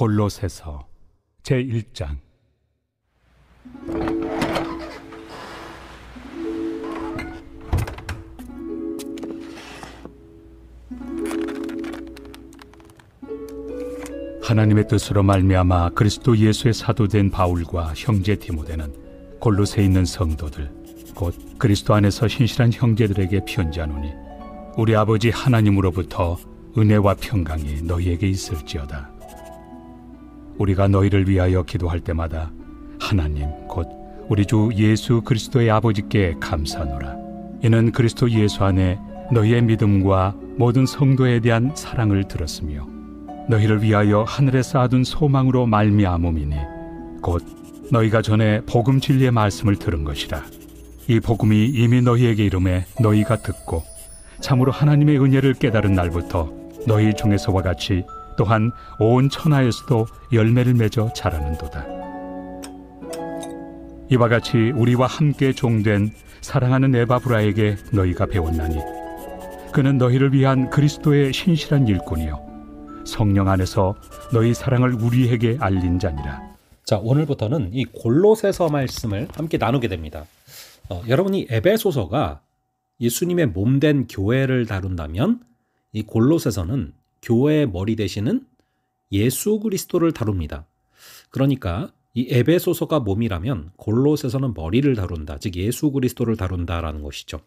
골로새서 제1장 하나님의 뜻으로 말미암아 그리스도 예수의 사도된 바울과 형제 디모데는 골로새 있는 성도들 곧 그리스도 안에서 신실한 형제들에게 편지하노니 우리 아버지 하나님으로부터 은혜와 평강이 너희에게 있을지어다. 우리가 너희를 위하여 기도할 때마다 하나님 곧 우리 주 예수 그리스도의 아버지께 감사노라. 이는 그리스도 예수 안에 너희의 믿음과 모든 성도에 대한 사랑을 들었으며 너희를 위하여 하늘에 쌓아둔 소망으로 말미암음이니 곧 너희가 전에 복음 진리의 말씀을 들은 것이라. 이 복음이 이미 너희에게 이름에 너희가 듣고 참으로 하나님의 은혜를 깨달은 날부터 너희 중에서와 같이 또한 온 천하에서도 열매를 맺어 자라는도다. 이와 같이 우리와 함께 종된 사랑하는 에바브라에게 너희가 배웠나니 그는 너희를 위한 그리스도의 신실한 일꾼이요 성령 안에서 너희 사랑을 우리에게 알린 자니라. 자 오늘부터는 이 골로새서 말씀을 함께 나누게 됩니다. 어, 여러분이 에베소서가 예수님의 몸 된 교회를 다룬다면 이 골로새서는 교회의 머리 대신은 예수 그리스도를 다룹니다. 그러니까 이 에베소서가 몸이라면 골로새서는 머리를 다룬다, 즉 예수 그리스도를 다룬다라는 것이죠.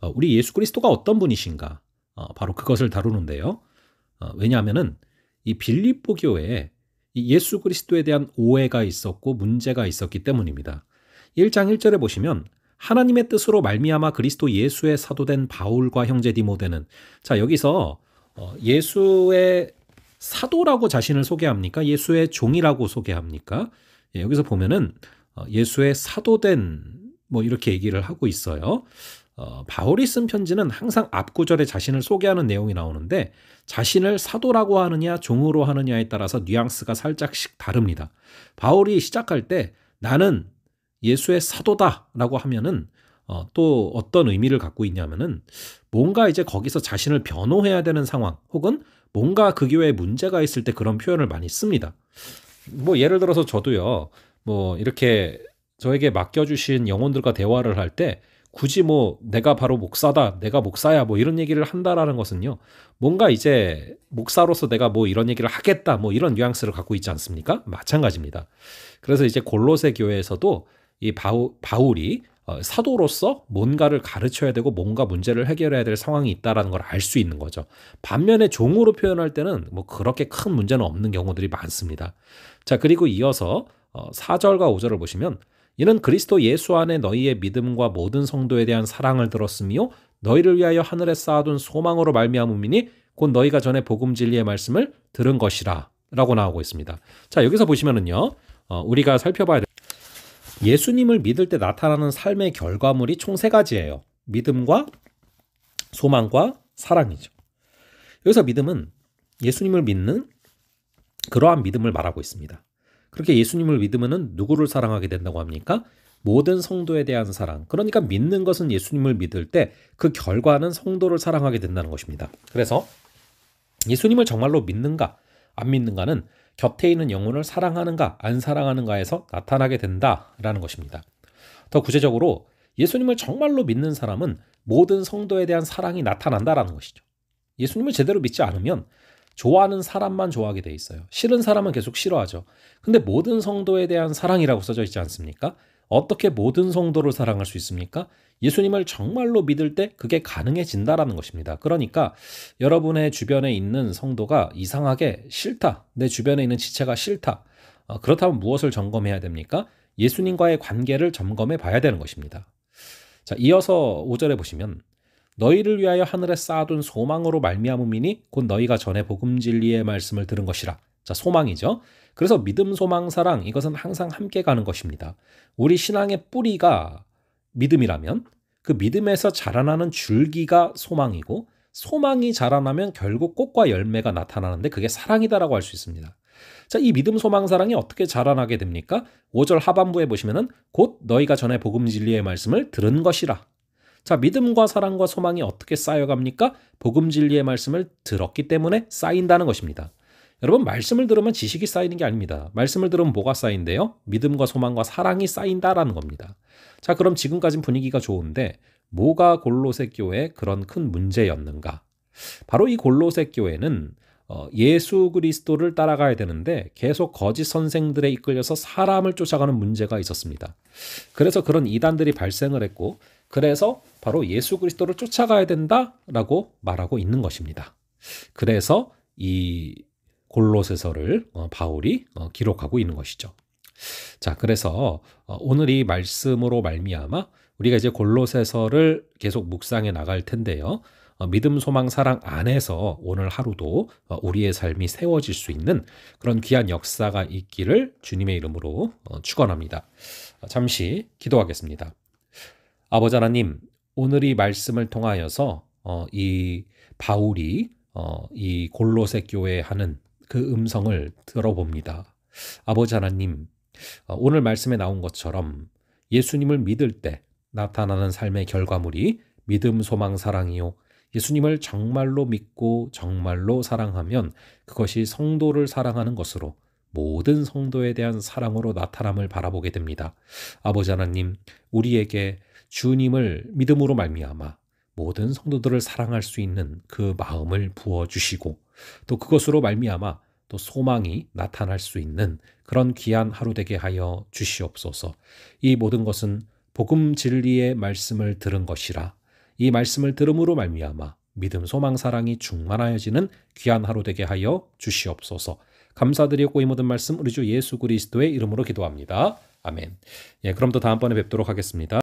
어, 우리 예수 그리스도가 어떤 분이신가? 어, 바로 그것을 다루는데요. 어, 왜냐하면은 이 빌립보 교회에 예수 그리스도에 대한 오해가 있었고 문제가 있었기 때문입니다. 1장 1절에 보시면 하나님의 뜻으로 말미암아 그리스도 예수의 사도된 바울과 형제 디모데는 자 여기서 어, 예수의 사도라고 자신을 소개합니까? 예수의 종이라고 소개합니까? 예, 여기서 보면은 어, 예수의 사도된 뭐 이렇게 얘기를 하고 있어요. 어, 바울이 쓴 편지는 항상 앞구절에 자신을 소개하는 내용이 나오는데 자신을 사도라고 하느냐 종으로 하느냐에 따라서 뉘앙스가 살짝씩 다릅니다. 바울이 시작할 때 나는 예수의 사도다라고 하면은 어, 또 어떤 의미를 갖고 있냐면은 뭔가 이제 거기서 자신을 변호해야 되는 상황 혹은 뭔가 그 교회에 문제가 있을 때 그런 표현을 많이 씁니다. 뭐 예를 들어서 저도요. 뭐 이렇게 저에게 맡겨주신 영혼들과 대화를 할 때 굳이 뭐 내가 바로 목사다, 내가 목사야 뭐 이런 얘기를 한다라는 것은요. 뭔가 이제 목사로서 내가 뭐 이런 얘기를 하겠다 뭐 이런 뉘앙스를 갖고 있지 않습니까? 마찬가지입니다. 그래서 이제 골로새 교회에서도 이 바울, 바울이 어, 사도로서 뭔가를 가르쳐야 되고 뭔가 문제를 해결해야 될 상황이 있다라는 걸 알 수 있는 거죠. 반면에 종으로 표현할 때는 뭐 그렇게 큰 문제는 없는 경우들이 많습니다. 자, 그리고 이어서 4절과 어, 5절을 보시면 이는 그리스도 예수 안에 너희의 믿음과 모든 성도에 대한 사랑을 들었으며 너희를 위하여 하늘에 쌓아둔 소망으로 말미암음이니 곧 너희가 전에 복음 진리의 말씀을 들은 것이라라고 나오고 있습니다. 자, 여기서 보시면은요. 어, 우리가 살펴봐야 될 예수님을 믿을 때 나타나는 삶의 결과물이 총 세 가지예요. 믿음과 소망과 사랑이죠. 여기서 믿음은 예수님을 믿는 그러한 믿음을 말하고 있습니다. 그렇게 예수님을 믿으면 누구를 사랑하게 된다고 합니까? 모든 성도에 대한 사랑. 그러니까 믿는 것은 예수님을 믿을 때 그 결과는 성도를 사랑하게 된다는 것입니다. 그래서 예수님을 정말로 믿는가 안 믿는가는 곁에 있는 영혼을 사랑하는가 안 사랑하는가에서 나타나게 된다라는 것입니다. 더 구체적으로 예수님을 정말로 믿는 사람은 모든 성도에 대한 사랑이 나타난다라는 것이죠. 예수님을 제대로 믿지 않으면 좋아하는 사람만 좋아하게 돼 있어요. 싫은 사람은 계속 싫어하죠. 근데 모든 성도에 대한 사랑이라고 써져 있지 않습니까? 어떻게 모든 성도를 사랑할 수 있습니까? 예수님을 정말로 믿을 때 그게 가능해진다라는 것입니다. 그러니까 여러분의 주변에 있는 성도가 이상하게 싫다. 내 주변에 있는 지체가 싫다. 어, 그렇다면 무엇을 점검해야 됩니까? 예수님과의 관계를 점검해 봐야 되는 것입니다. 자, 이어서 5절에 보시면 너희를 위하여 하늘에 쌓아둔 소망으로 말미암음이니 곧 너희가 전에 복음 진리의 말씀을 들은 것이라 자, 소망이죠. 그래서 믿음, 소망, 사랑 이것은 항상 함께 가는 것입니다. 우리 신앙의 뿌리가 믿음이라면 그 믿음에서 자라나는 줄기가 소망이고 소망이 자라나면 결국 꽃과 열매가 나타나는데 그게 사랑이다라고 할 수 있습니다. 자, 이 믿음, 소망, 사랑이 어떻게 자라나게 됩니까? 5절 하반부에 보시면은 곧 너희가 전에 복음 진리의 말씀을 들은 것이라. 자, 믿음과 사랑과 소망이 어떻게 쌓여갑니까? 복음 진리의 말씀을 들었기 때문에 쌓인다는 것입니다. 여러분 말씀을 들으면 지식이 쌓이는 게 아닙니다. 말씀을 들으면 뭐가 쌓인대요? 믿음과 소망과 사랑이 쌓인다라는 겁니다. 자, 그럼 지금까진 분위기가 좋은데 뭐가 골로새 교회에 그런 큰 문제였는가? 바로 이 골로새 교회는 어, 예수 그리스도를 따라가야 되는데 계속 거짓 선생들에 이끌려서 사람을 쫓아가는 문제가 있었습니다. 그래서 그런 이단들이 발생을 했고 그래서 바로 예수 그리스도를 쫓아가야 된다라고 말하고 있는 것입니다. 그래서 이 골로새서를 어, 바울이 어, 기록하고 있는 것이죠. 자, 그래서 어, 오늘 이 말씀으로 말미암아 우리가 이제 골로새서를 계속 묵상해 나갈 텐데요. 믿음, 소망, 사랑 안에서 오늘 하루도 우리의 삶이 세워질 수 있는 그런 귀한 역사가 있기를 주님의 이름으로 축원합니다. 잠시 기도하겠습니다. 아버지 하나님, 오늘 이 말씀을 통하여서 이 바울이 이 골로새 교회 하는 그 음성을 들어봅니다. 아버지 하나님, 어, 오늘 말씀에 나온 것처럼 예수님을 믿을 때 나타나는 삶의 결과물이 믿음, 소망, 사랑이요. 예수님을 정말로 믿고 정말로 사랑하면 그것이 성도를 사랑하는 것으로 모든 성도에 대한 사랑으로 나타남을 바라보게 됩니다. 아버지 하나님, 우리에게 주님을 믿음으로 말미암아 모든 성도들을 사랑할 수 있는 그 마음을 부어 주시고 또 그것으로 말미암아 또 소망이 나타날 수 있는 그런 귀한 하루 되게 하여 주시옵소서. 이 모든 것은 복음 진리의 말씀을 들은 것이라 이 말씀을 들음으로 말미암아 믿음 소망 사랑이 충만하여지는 귀한 하루 되게 하여 주시옵소서. 감사드리고 이 모든 말씀 우리 주 예수 그리스도의 이름으로 기도합니다. 아멘. 예, 그럼 또 다음번에 뵙도록 하겠습니다.